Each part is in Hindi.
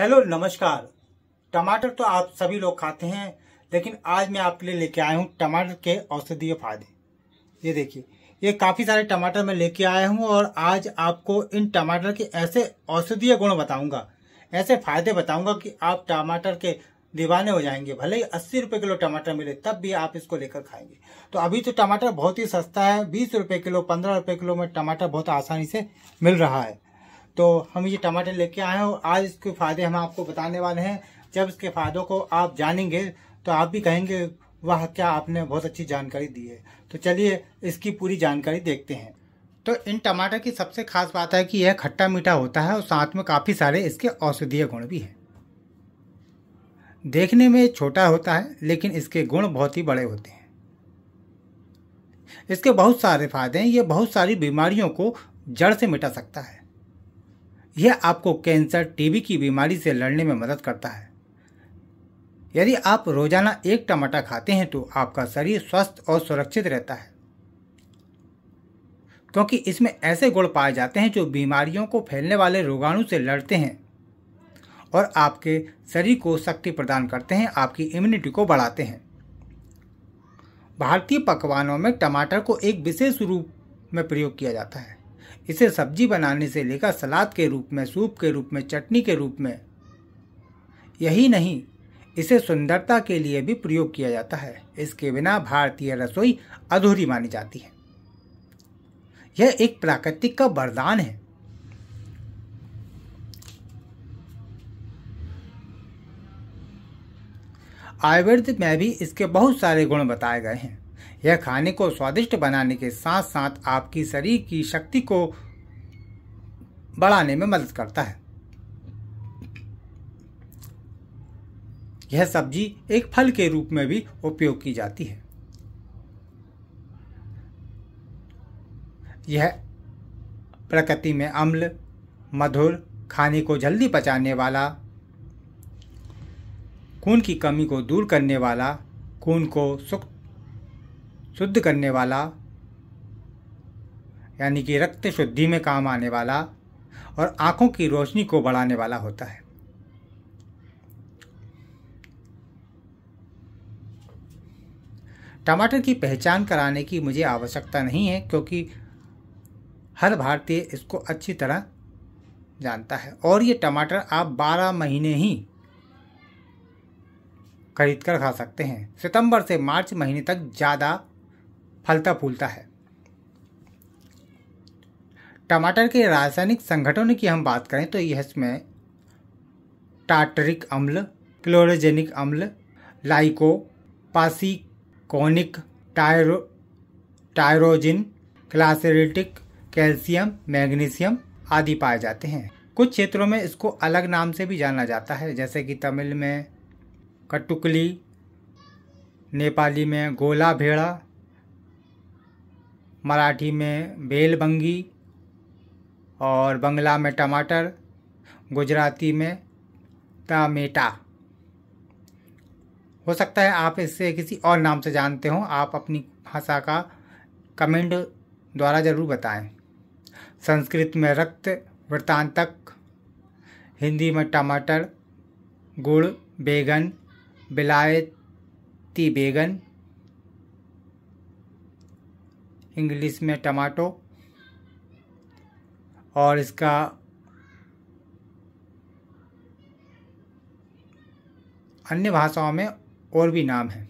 हेलो नमस्कार टमाटर तो आप सभी लोग खाते हैं लेकिन आज मैं आपके लिए लेके आया हूँ टमाटर के औषधीय फायदे ये देखिए ये काफ़ी सारे टमाटर मैं लेके आया हूँ और आज आपको इन टमाटर के ऐसे औषधीय गुण बताऊंगा ऐसे फायदे बताऊंगा कि आप टमाटर के दीवाने हो जाएंगे भले ही अस्सी रुपए किलो टमाटर मिले तब भी आप इसको लेकर खाएंगे तो अभी तो टमाटर बहुत ही सस्ता है बीस रुपए किलो पंद्रह रुपए किलो में टमाटर बहुत आसानी से मिल रहा है तो हम ये टमाटर लेके आए हैं और आज इसके फ़ायदे हम आपको बताने वाले हैं जब इसके फ़ायदों को आप जानेंगे तो आप भी कहेंगे वह क्या आपने बहुत अच्छी जानकारी दी है तो चलिए इसकी पूरी जानकारी देखते हैं तो इन टमाटर की सबसे खास बात है कि यह खट्टा मीठा होता है और साथ में काफ़ी सारे इसके औषधीय गुण भी हैं देखने में छोटा होता है लेकिन इसके गुण बहुत ही बड़े होते हैं इसके बहुत सारे फायदे हैं ये बहुत सारी बीमारियों को जड़ से मिटा सकता है यह आपको कैंसर टीबी की बीमारी से लड़ने में मदद करता है यदि आप रोजाना एक टमाटर खाते हैं तो आपका शरीर स्वस्थ और सुरक्षित रहता है क्योंकि इसमें ऐसे गुण पाए जाते हैं जो बीमारियों को फैलने वाले रोगाणु से लड़ते हैं और आपके शरीर को शक्ति प्रदान करते हैं आपकी इम्यूनिटी को बढ़ाते हैं भारतीय पकवानों में टमाटर को एक विशेष रूप में प्रयोग किया जाता है इसे सब्जी बनाने से लेकर सलाद के रूप में सूप के रूप में चटनी के रूप में यही नहीं इसे सुंदरता के लिए भी प्रयोग किया जाता है इसके बिना भारतीय रसोई अधूरी मानी जाती है यह एक प्राकृतिक का वरदान है आयुर्वेद में भी इसके बहुत सारे गुण बताए गए हैं यह खाने को स्वादिष्ट बनाने के साथ साथ आपकी शरीर की शक्ति को बढ़ाने में मदद करता है यह सब्जी एक फल के रूप में भी उपयोग की जाती है यह प्रकृति में अम्ल मधुर खाने को जल्दी पचाने वाला खून की कमी को दूर करने वाला खून को सुख शुद्ध करने वाला यानी कि रक्त शुद्धि में काम आने वाला और आँखों की रोशनी को बढ़ाने वाला होता है टमाटर की पहचान कराने की मुझे आवश्यकता नहीं है क्योंकि हर भारतीय इसको अच्छी तरह जानता है और ये टमाटर आप 12 महीने ही खरीद कर खा सकते हैं सितंबर से मार्च महीने तक ज़्यादा फलता फूलता है टमाटर के रासायनिक संगठनों की हम बात करें तो यह इसमें टाटरिक अम्ल क्लोरोजेनिक अम्ल लाइको पासिकोनिक टायरो टायरोजिन क्लासेरिटिक कैल्शियम मैग्नीशियम आदि पाए जाते हैं कुछ क्षेत्रों में इसको अलग नाम से भी जाना जाता है जैसे कि तमिल में कटुकली नेपाली में गोला भेड़ा मराठी में बेल बंगी और बंगला में टमाटर गुजराती में टमेटा हो सकता है आप इसे किसी और नाम से जानते हो आप अपनी भाषा का कमेंट द्वारा ज़रूर बताएं संस्कृत में रक्त वृतांतक हिंदी में टमाटर गुड़ बैगन बिलायती बैगन इंग्लिश में टमाटो और इसका अन्य भाषाओं में और भी नाम है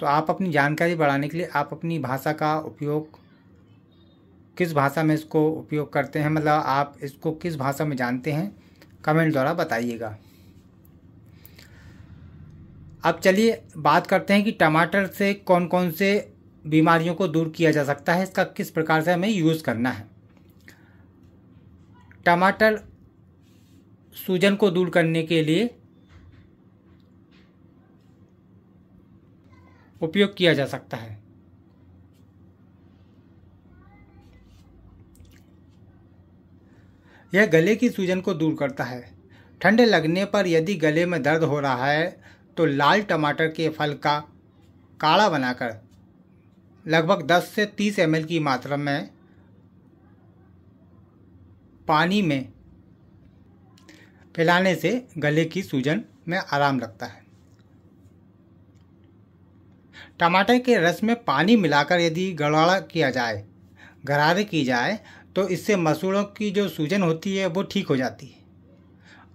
तो आप अपनी जानकारी बढ़ाने के लिए आप अपनी भाषा का उपयोग किस भाषा में इसको उपयोग करते हैं मतलब आप इसको किस भाषा में जानते हैं कमेंट द्वारा बताइएगा अब चलिए बात करते हैं कि टमाटर से कौन कौन से बीमारियों को दूर किया जा सकता है इसका किस प्रकार से हमें यूज़ करना है टमाटर सूजन को दूर करने के लिए उपयोग किया जा सकता है यह गले की सूजन को दूर करता है ठंड लगने पर यदि गले में दर्द हो रहा है तो लाल टमाटर के फल का काढ़ा बनाकर लगभग 10 से 30 एम की मात्रा में पानी में फैलाने से गले की सूजन में आराम लगता है टमाटर के रस में पानी मिलाकर यदि गड़ाड़ा किया जाए गरारे की जाए तो इससे मसूड़ों की जो सूजन होती है वो ठीक हो जाती है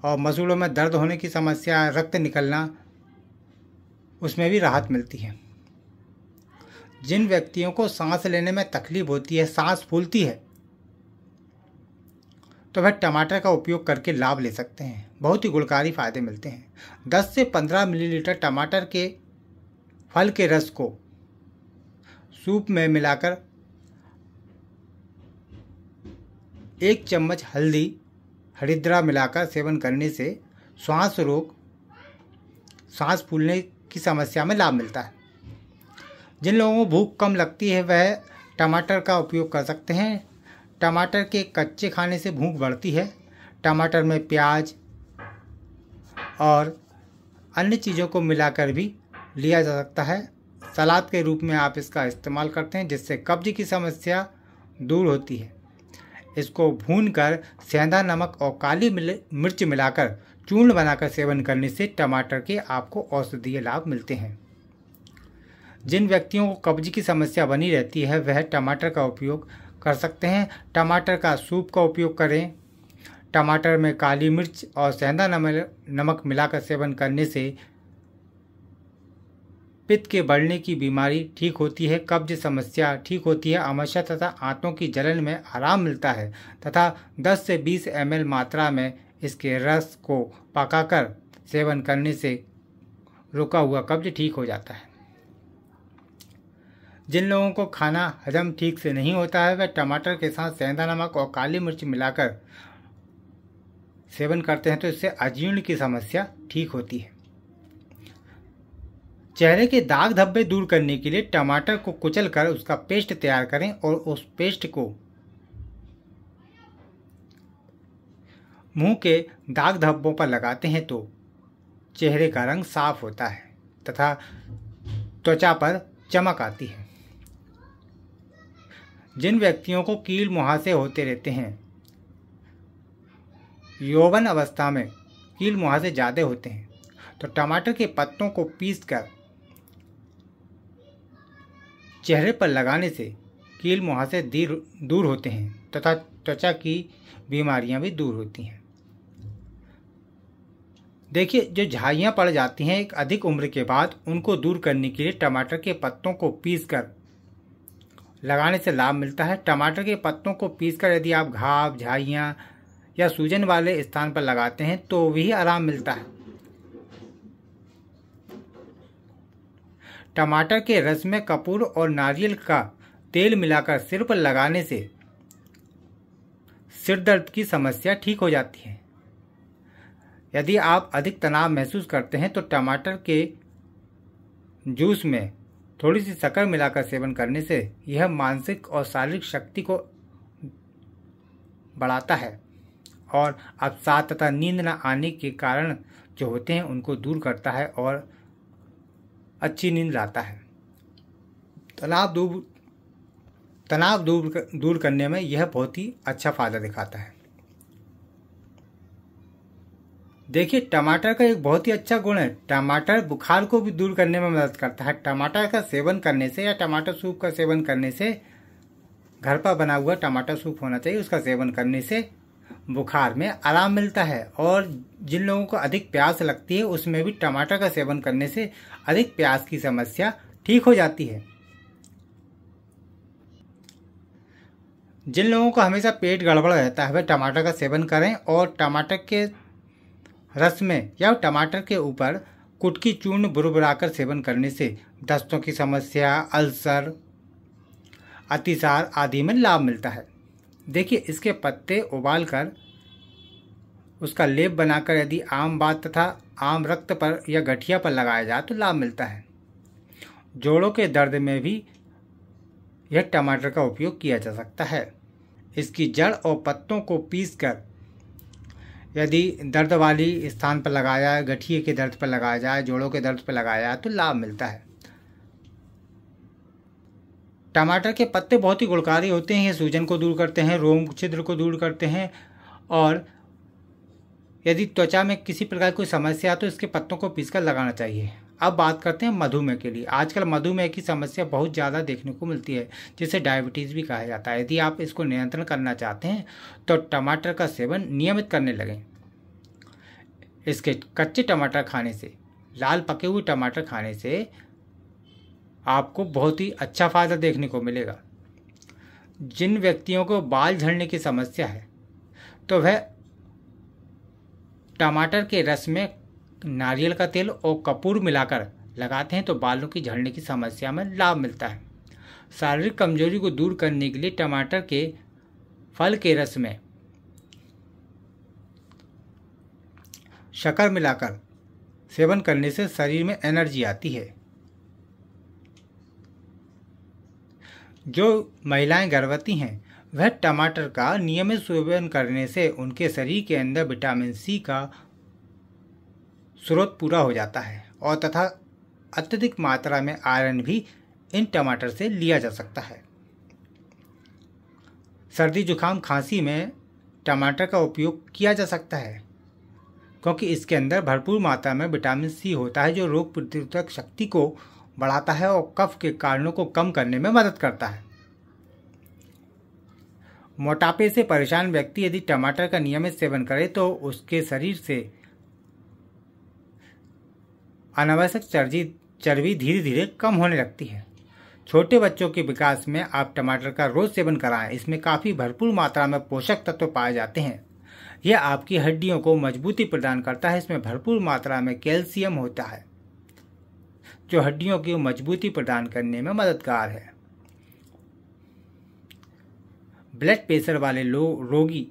और मसूड़ों में दर्द होने की समस्या रक्त निकलना उसमें भी राहत मिलती है जिन व्यक्तियों को सांस लेने में तकलीफ होती है सांस फूलती है तो वह टमाटर का उपयोग करके लाभ ले सकते हैं बहुत ही गुणकारी फायदे मिलते हैं 10 से 15 मिलीलीटर टमाटर के फल के रस को सूप में मिलाकर एक चम्मच हल्दी हरिद्रा मिलाकर सेवन करने से श्वास रोग सांस फूलने की समस्या में लाभ मिलता है जिन लोगों को भूख कम लगती है वह टमाटर का उपयोग कर सकते हैं टमाटर के कच्चे खाने से भूख बढ़ती है टमाटर में प्याज और अन्य चीज़ों को मिलाकर भी लिया जा सकता है सलाद के रूप में आप इसका इस्तेमाल करते हैं जिससे कब्ज की समस्या दूर होती है इसको भून कर सेंधा नमक और काली मिर्च मिलाकर चूर्ण बनाकर सेवन करने से टमाटर के आपको औषधीय लाभ मिलते हैं जिन व्यक्तियों को कब्ज की समस्या बनी रहती है वह टमाटर का उपयोग कर सकते हैं टमाटर का सूप का उपयोग करें टमाटर में काली मिर्च और सेंधा नमक मिलाकर सेवन करने से पित्त के बढ़ने की बीमारी ठीक होती है कब्ज समस्या ठीक होती है अमस्या तथा आंतों की जलन में आराम मिलता है तथा 10 से 20 एम मात्रा में इसके रस को पकाकर सेवन करने से रुका हुआ कब्ज ठीक हो जाता है जिन लोगों को खाना हजम ठीक से नहीं होता है वह टमाटर के साथ सेंधा नमक और काली मिर्च मिलाकर सेवन करते हैं तो इससे अजीर्ण की समस्या ठीक होती है चेहरे के दाग धब्बे दूर करने के लिए टमाटर को कुचल कर उसका पेस्ट तैयार करें और उस पेस्ट को मुंह के दाग धब्बों पर लगाते हैं तो चेहरे का रंग साफ होता है तथा त्वचा पर चमक आती है जिन व्यक्तियों को कील मुहासे होते रहते हैं यौवन अवस्था में कील मुहासे ज़्यादा होते हैं तो टमाटर के पत्तों को पीस कर चेहरे पर लगाने से कील मुहासे दूर होते हैं तथा त्वचा की बीमारियां भी दूर होती हैं देखिए जो झाइयाँ पड़ जाती हैं एक अधिक उम्र के बाद उनको दूर करने के लिए टमाटर के पत्तों को पीसकर लगाने से लाभ मिलता है टमाटर के पत्तों को पीसकर यदि आप घाव झाइयाँ या सूजन वाले स्थान पर लगाते हैं तो भी आराम मिलता है टमाटर के रस में कपूर और नारियल का तेल मिलाकर सिर पर लगाने से सिर दर्द की समस्या ठीक हो जाती है यदि आप अधिक तनाव महसूस करते हैं तो टमाटर के जूस में थोड़ी सी शक्कर मिलाकर सेवन करने से यह मानसिक और शारीरिक शक्ति को बढ़ाता है और अवसाद तथा नींद न आने के कारण जो होते हैं उनको दूर करता है और अच्छी नींद लाता है तनाव दूर तनाव दूर दूर करने में यह बहुत ही अच्छा फ़ायदा दिखाता है देखिए टमाटर का एक बहुत ही अच्छा गुण है टमाटर बुखार को भी दूर करने में मदद करता है टमाटर का सेवन करने से या टमाटर सूप का सेवन करने से घर पर बना हुआ टमाटर सूप होना चाहिए उसका सेवन करने से बुखार में आराम मिलता है और जिन लोगों को अधिक प्यास लगती है उसमें भी टमाटर का सेवन करने से अधिक प्यास की समस्या ठीक हो जाती है जिन लोगों को हमेशा पेट गड़बड़ रहता है वह टमाटर का सेवन करें और टमाटर के रस में या टमाटर के ऊपर कुटकी चूर्ण बुरबुराकर सेवन करने से दस्तों की समस्या अल्सर अतिसार आदि में लाभ मिलता है देखिए इसके पत्ते उबाल कर उसका लेप बनाकर यदि आम बात तथा आम रक्त पर या गठिया पर लगाया जाए तो लाभ मिलता है जोड़ों के दर्द में भी यह टमाटर का उपयोग किया जा सकता है इसकी जड़ और पत्तों को पीसकर यदि दर्द वाली स्थान पर लगाया जाए गठिए के दर्द पर लगाया जाए जोड़ों के दर्द पर लगाया जाए तो लाभ मिलता है टमाटर के पत्ते बहुत ही गुणकारी होते हैं ये सूजन को दूर करते हैं रोम छिद्र को दूर करते हैं और यदि त्वचा में किसी प्रकार की समस्या है तो इसके पत्तों को पीसकर लगाना चाहिए अब बात करते हैं मधुमेह के लिए आजकल मधुमेह की समस्या बहुत ज़्यादा देखने को मिलती है जिसे डायबिटीज़ भी कहा जाता है यदि आप इसको नियंत्रण करना चाहते हैं तो टमाटर का सेवन नियमित करने लगें इसके कच्चे टमाटर खाने से लाल पके हुए टमाटर खाने से आपको बहुत ही अच्छा फ़ायदा देखने को मिलेगा जिन व्यक्तियों को बाल झड़ने की समस्या है तो वह टमाटर के रस में नारियल का तेल और कपूर मिलाकर लगाते हैं तो बालों की झड़ने की समस्या में लाभ मिलता है शारीरिक कमजोरी को दूर करने के लिए टमाटर के फल के रस में शक्कर मिलाकर सेवन करने से शरीर में एनर्जी आती है जो महिलाएं गर्भवती हैं वह टमाटर का नियमित सेवन करने से उनके शरीर के अंदर विटामिन सी का स्रोत पूरा हो जाता है और तथा अत्यधिक मात्रा में आयरन भी इन टमाटर से लिया जा सकता है सर्दी जुखाम खांसी में टमाटर का उपयोग किया जा सकता है क्योंकि इसके अंदर भरपूर मात्रा में विटामिन सी होता है जो रोग प्रतिरोधक शक्ति को बढ़ाता है और कफ के कारणों को कम करने में मदद करता है मोटापे से परेशान व्यक्ति यदि टमाटर का नियमित सेवन करे तो उसके शरीर से अनावश्यक चर्जी चर्बी धीरे धीरे कम होने लगती है छोटे बच्चों के विकास में आप टमाटर का रोज सेवन कराएं इसमें काफ़ी भरपूर मात्रा में पोषक तत्व पाए जाते हैं यह आपकी हड्डियों को मजबूती प्रदान करता है इसमें भरपूर मात्रा में कैल्शियम होता है जो हड्डियों की मजबूती प्रदान करने में मददगार है ब्लड प्रेशर वाले लोग रोगी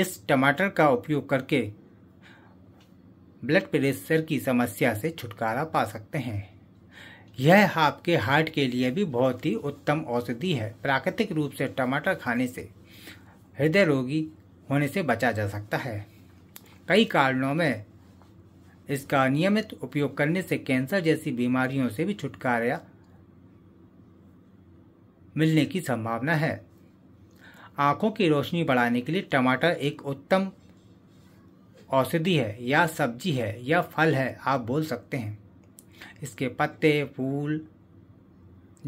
इस टमाटर का उपयोग करके ब्लड प्रेशर की समस्या से छुटकारा पा सकते हैं यह आपके हार्ट के लिए भी बहुत ही उत्तम औषधि है प्राकृतिक रूप से टमाटर खाने से हृदय रोगी होने से बचा जा सकता है कई कारणों में इसका नियमित उपयोग करने से कैंसर जैसी बीमारियों से भी छुटकारा मिलने की संभावना है आंखों की रोशनी बढ़ाने के लिए टमाटर एक उत्तम औषधि है या सब्जी है या फल है आप बोल सकते हैं इसके पत्ते फूल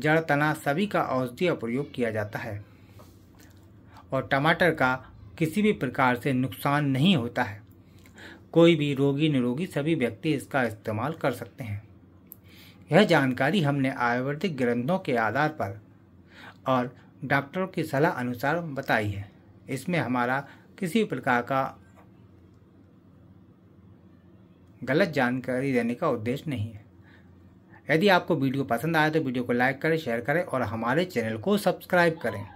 जड़ तना सभी का औषधीय प्रयोग किया जाता है और टमाटर का किसी भी प्रकार से नुकसान नहीं होता है कोई भी रोगी निरोगी सभी व्यक्ति इसका इस्तेमाल कर सकते हैं यह जानकारी हमने आयुर्वेदिक ग्रंथों के आधार पर और डॉक्टरों की सलाह अनुसार बताई है इसमें हमारा किसी प्रकार का गलत जानकारी देने का उद्देश्य नहीं है यदि आपको वीडियो पसंद आया तो वीडियो को लाइक करें शेयर करें और हमारे चैनल को सब्सक्राइब करें